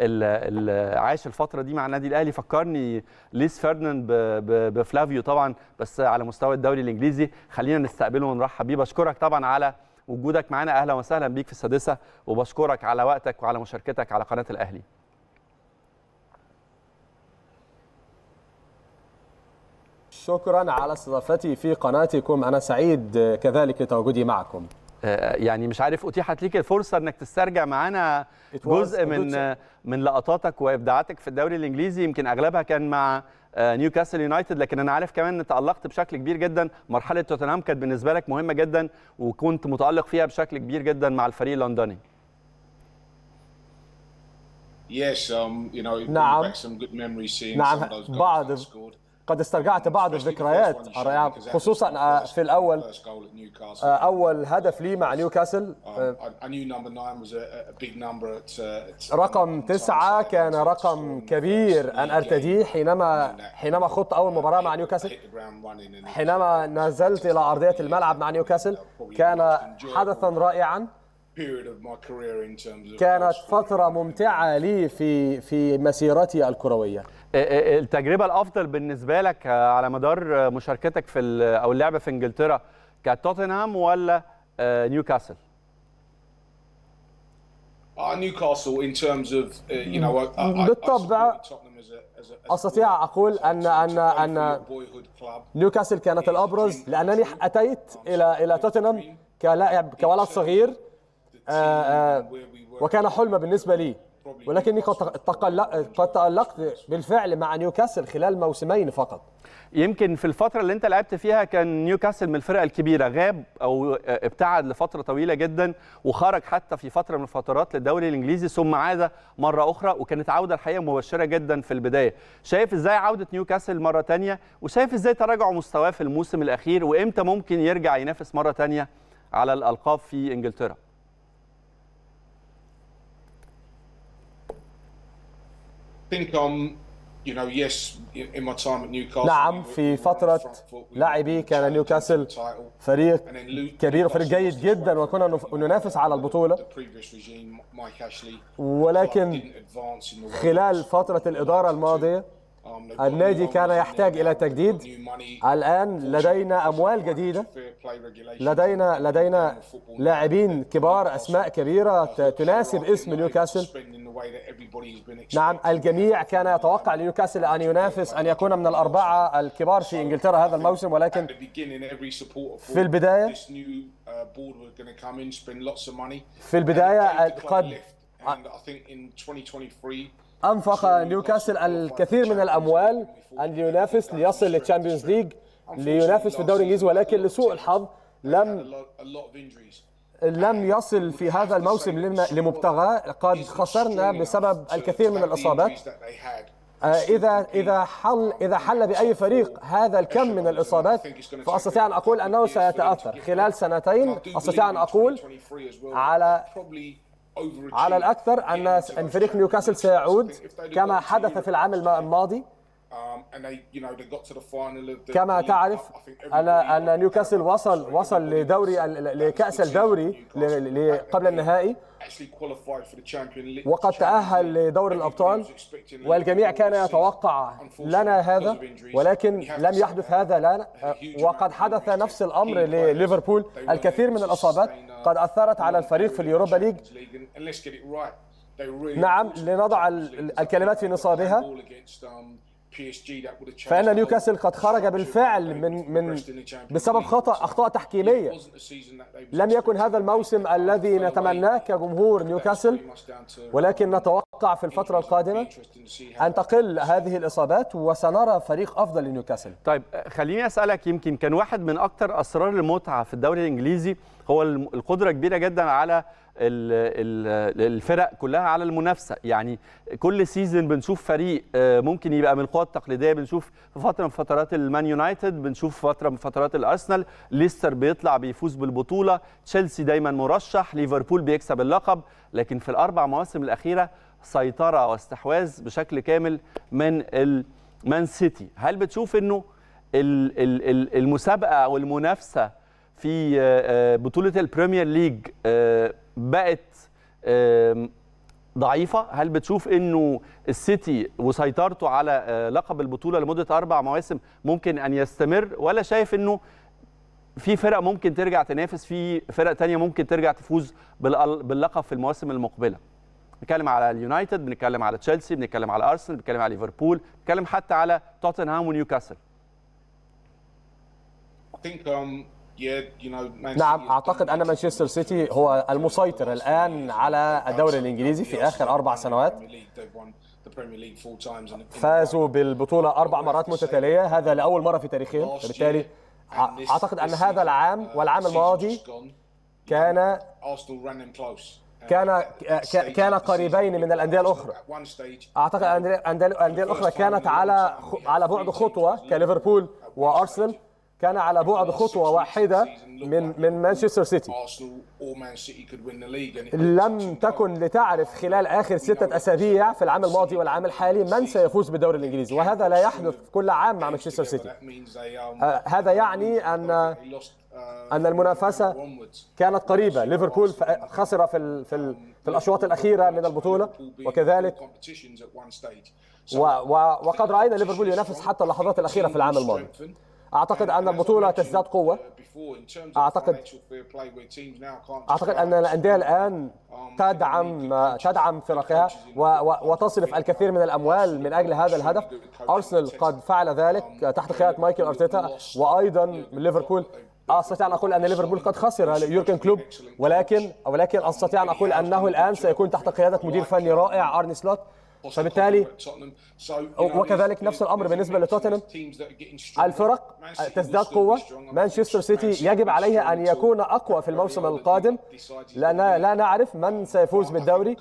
اللي عاش الفتره دي مع النادي الاهلي فكرني ليس فيرناند بفلافيو طبعا بس على مستوى الدوري الانجليزي خلينا نستقبله ونرحب بيه بشكرك طبعا على وجودك معانا اهلا وسهلا بيك في السادسه وبشكرك على وقتك وعلى مشاركتك على قناه الاهلي شكرا على استضافتي في قناتكم انا سعيد كذلك لتواجدي معكم آه، يعني مش عارف اتيحت ليك الفرصه انك تسترجع معانا جزء من من لقطاتك وابداعاتك في الدوري الانجليزي يمكن اغلبها كان مع نيوكاسل آه، يونايتد لكن انا عارف كمان ان تالقت بشكل كبير جدا مرحله توتنهام كانت بالنسبه لك مهمه جدا وكنت متالق فيها بشكل كبير جدا مع الفريق اللندني um, نعم نعم بعض قد استرجعت بعض الذكريات الرائعه خصوصا آه، في الاول آه، اول هدف لي مع نيوكاسل um, آه، uh, رقم تسعة كان رقم كبير ان ارتديه حينما حينما خضت اول مباراه مع نيوكاسل حينما نزلت الى ارضيه الملعب مع نيوكاسل كان حدثا رائعا كانت فتره ممتعه لي في في مسيرتي الكرويه إيه، إيه، إيه، التجربه الافضل بالنسبه لك آه، على مدار آه، مشاركتك في او اللعبه في انجلترا كانت توتنهام ولا آه، نيوكاسل؟ uh, uh, بالطبع استطيع اقول ان ان ان نيوكاسل كانت الابرز لانني اتيت الى الى توتنهام كلاعب كولد صغير وكان حلم بالنسبه لي ولكني قد تألقت بالفعل مع نيوكاسل خلال موسمين فقط يمكن في الفترة اللي أنت لعبت فيها كان نيوكاسل من الفرق الكبيرة غاب أو ابتعد لفترة طويلة جدا وخرج حتى في فترة من الفترات للدوري الإنجليزي ثم عاد مرة أخرى وكانت عودة الحقيقة مبشرة جدا في البداية شايف إزاي عودة نيوكاسل مرة تانية وشايف إزاي تراجع مستواه في الموسم الأخير وإمتى ممكن يرجع ينافس مرة تانية على الألقاب في إنجلترا think I'm You know, yes, in my time at Newcastle, نعم في فترة لاعبي كان نيوكاسل فريق كبير وفريق جيد جدا وكنا ننافس على البطولة ولكن خلال فترة الإدارة الماضية النادي كان يحتاج إلى تجديد الآن لدينا أموال جديدة لدينا لدينا لاعبين كبار أسماء كبيرة تناسب اسم نيوكاسل نعم الجميع كان يتوقع لنيوكاسل أن ينافس أن يكون من الأربعة الكبار في إنجلترا هذا الموسم ولكن في البداية في البداية قد أنفق نيوكاسل الكثير من الأموال أن ينافس ليصل للتشامبيونز ليج لينافس في الدوري الإنجليزي ولكن لسوء الحظ لم لم يصل في هذا الموسم لمبتغاه قد خسرنا بسبب الكثير من الإصابات آه، إذا إذا حل إذا حل بأي فريق هذا الكم من الإصابات فأستطيع أن أقول أنه سيتأثر خلال سنتين أستطيع أن أقول على على الأكثر أن يعني فريق نيوكاسل سيعود كما حدث في العام الماضي Um, كما تعرف ان نيوكاسل وصل وصل لدوري لكاس الدوري قبل النهائي وقد تاهل لدور الابطال والجميع كان يتوقع لنا هذا ولكن لم يحدث هذا لنا وقد حدث نفس الامر لليفربول الكثير من الاصابات قد اثرت على الفريق في اليوروبا ليج نعم لنضع الكلمات في نصابها فان نيوكاسل قد خرج بالفعل من من بسبب خطا اخطاء تحكيميه لم يكن هذا الموسم الذي نتمناه كجمهور نيوكاسل ولكن نتوقع في الفتره القادمه ان تقل هذه الاصابات وسنرى فريق افضل لنيوكاسل طيب خليني اسالك يمكن كان واحد من اكثر اسرار المتعه في الدوري الانجليزي هو القدره كبيره جدا على الفرق كلها على المنافسه يعني كل سيزون بنشوف فريق آه، ممكن يبقى من القوى التقليديه بنشوف في فتره من فترات المان يونايتد بنشوف فتره من فترات الارسنال ليستر بيطلع بيفوز بالبطوله تشيلسي دايما مرشح ليفربول بيكسب اللقب لكن في الاربع مواسم الاخيره سيطره واستحواذ بشكل كامل من المان سيتي هل بتشوف انه المسابقه والمنافسه في آه، آه، بطوله البريمير ليج بقت ضعيفه هل بتشوف انه السيتي وسيطرته على آه، لقب البطوله لمده اربع مواسم ممكن ان يستمر ولا شايف انه في فرق ممكن ترجع تنافس في فرق تانية ممكن ترجع تفوز باللقب في المواسم المقبله بنتكلم على اليونايتد بنتكلم على تشيلسي بنتكلم على ارسنال بنتكلم على ليفربول بنتكلم حتى على توتنهام ونيوكاسل um, نعم اعتقد ان مانشستر سيتي هو المسيطر الان على الدوري الانجليزي في اخر اربع سنوات فازوا بالبطوله اربع مرات متتاليه هذا لاول مره في تاريخهم بالتالي اعتقد ان هذا العام uh, والعام الماضي كان كان كان قريبين من الانديه الاخرى اعتقد الانديه الاخرى كانت على على بعد خطوه كليفربول وارسنال كان على بعد خطوة واحدة من من مانشستر سيتي لم تكن لتعرف خلال آخر ستة أسابيع في العام الماضي والعام الحالي من سيفوز بالدوري الإنجليزي وهذا لا يحدث كل عام مع مانشستر سيتي هذا يعني أن أن المنافسة كانت قريبة ليفربول خسر في في, في الأشواط الأخيرة من البطولة وكذلك وقد رأينا ليفربول ينافس حتى اللحظات الأخيرة في العام الماضي اعتقد ان البطوله تزداد قوه اعتقد اعتقد ان الانديه الان تدعم تدعم فرقها وتصرف الكثير من الاموال من اجل هذا الهدف ارسنال قد فعل ذلك تحت قياده مايكل ارتيتا وايضا ليفربول استطيع ان اقول ان ليفربول قد خسر يورجن كلوب ولكن ولكن استطيع ان اقول انه الان سيكون تحت قياده مدير فني رائع ارني سلوت فبالتالي وكذلك نفس الامر بالنسبه لتوتنهام الفرق تزداد قوه مانشستر سيتي يجب عليه ان يكون اقوى في الموسم القادم لان لا نعرف من سيفوز بالدوري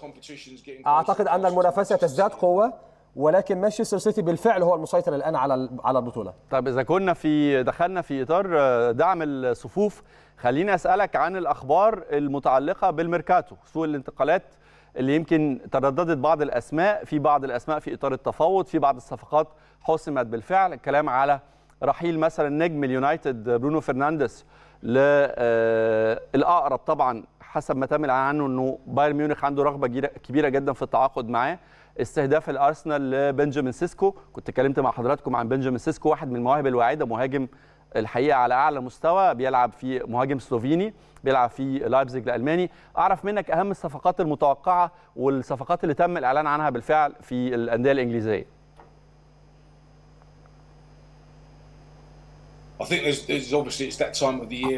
اعتقد ان المنافسه تزداد قوه ولكن مانشستر سيتي بالفعل هو المسيطر الان على على البطوله. طيب اذا كنا في دخلنا في اطار دعم الصفوف خليني اسالك عن الاخبار المتعلقه بالميركاتو، سوق الانتقالات اللي يمكن ترددت بعض الاسماء في بعض الاسماء في اطار التفاوض في بعض الصفقات حسمت بالفعل الكلام على رحيل مثلا نجم اليونايتد برونو فرنانديز للاقرب آه، طبعا حسب ما تم الاعلان عنه انه بايرن ميونخ عنده رغبه كبيره جدا في التعاقد معاه استهداف الارسنال لبنجامين سيسكو كنت اتكلمت مع حضراتكم عن بنجامين سيسكو واحد من المواهب الواعده مهاجم الحقيقه على اعلى مستوى بيلعب في مهاجم سلوفيني بيلعب في لايبزيج الالماني اعرف منك اهم الصفقات المتوقعه والصفقات اللي تم الاعلان عنها بالفعل في الانديه الانجليزيه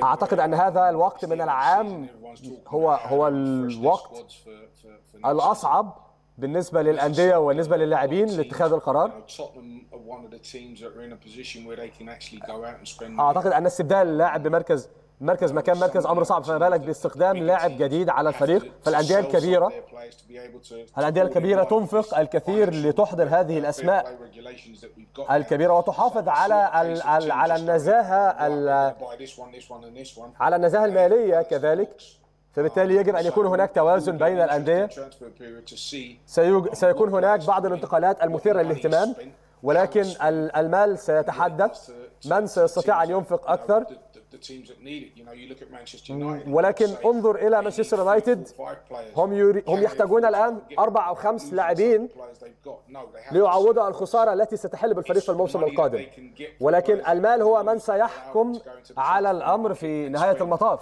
اعتقد ان هذا الوقت من العام هو هو الوقت الاصعب بالنسبه للانديه وبالنسبه للاعبين لاتخاذ القرار؟ اعتقد ان استبدال اللاعب بمركز مركز مكان مركز امر صعب فما بالك باستخدام لاعب جديد على الفريق فالانديه الكبيره الانديه الكبيره تنفق الكثير لتحضر هذه الاسماء الكبيره وتحافظ على على النزاهه على النزاهه الماليه كذلك فبالتالي يجب ان يكون هناك توازن بين الانديه سيكون هناك بعض الانتقالات المثيره للاهتمام ولكن المال سيتحدث من سيستطيع ان ينفق اكثر Mm. ولكن انظر الى مانشستر يونايتد هم يري... هم يحتاجون الان اربع او خمس لاعبين ليعوضوا الخساره التي ستحل بالفريق في الموسم القادم ولكن المال هو من سيحكم على الامر في نهايه المطاف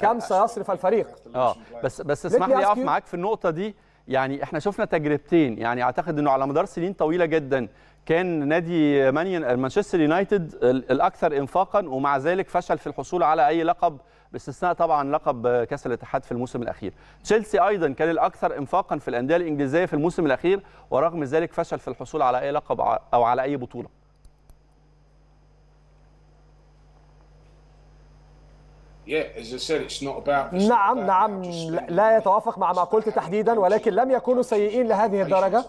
كم سيصرف الفريق اه بس بس اسمح لي اقف معاك في النقطه دي يعني احنا شفنا تجربتين يعني اعتقد انه على مدار سنين طويله جدا كان نادي مانشستر يونايتد الاكثر انفاقا ومع ذلك فشل في الحصول على اي لقب باستثناء طبعا لقب كاس الاتحاد في الموسم الاخير تشيلسي ايضا كان الاكثر انفاقا في الانديه الانجليزيه في الموسم الاخير ورغم ذلك فشل في الحصول على اي لقب او على اي بطوله نعم نعم لا يتوافق مع ما قلت تحديدا ولكن لم يكونوا سيئين لهذه الدرجة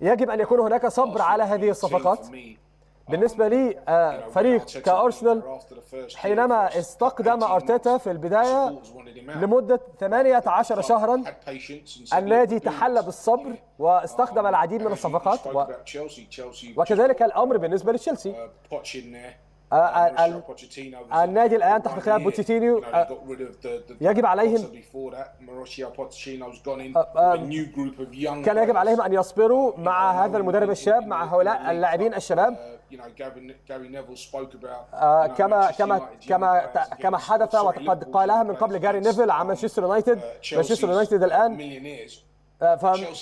يجب أن يكون هناك صبر على هذه الصفقات um, بالنسبة لي آه، فريق كأرسنال حينما استقدم أرتيتا في البداية لمدة 18 شهرا النادي تحلى بالصبر واستخدم um, العديد من الصفقات وكذلك الأمر بالنسبة لتشيلسي uh, آه، آه، آه، النادي الان تحت قياده بوتشيتينيو يجب عليهم كان يجب عليهم ان يصبروا مع هذا المدرب الشاب مع هؤلاء اللاعبين الشباب كما كما كما كما حدث وقد قالها من قبل جاري نيفل um, عن مانشستر يونايتد مانشستر يونايتد الان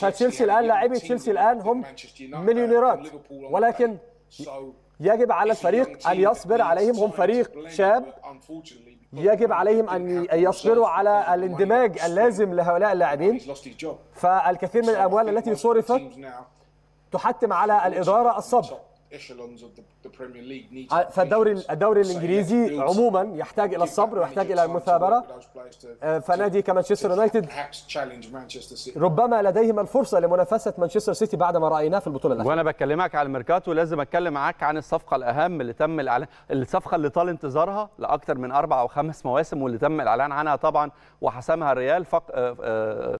فتشيلسي الان لاعبي تشيلسي الان هم مليونيرات ولكن يجب على الفريق أن يصبر عليهم هم فريق شاب يجب عليهم أن يصبروا على الاندماج اللازم لهؤلاء اللاعبين فالكثير من الأموال التي صرفت تحتم على الإدارة الصبر echelons of the, the Premier League فالدوري الدوري الانجليزي عموما يحتاج الى الصبر ويحتاج الى المثابره آه، فنادي كمانشستر يونايتد ربما لديهم الفرصه لمنافسه مانشستر سيتي بعد ما رايناه في البطوله الاخيره وانا بكلمك على الميركاتو لازم اتكلم معاك عن الصفقه الاهم اللي تم الاعلان الصفقه اللي طال انتظارها لاكثر من اربع او خمس مواسم واللي تم الاعلان عنها طبعا وحسمها الريال فق... آه، آه،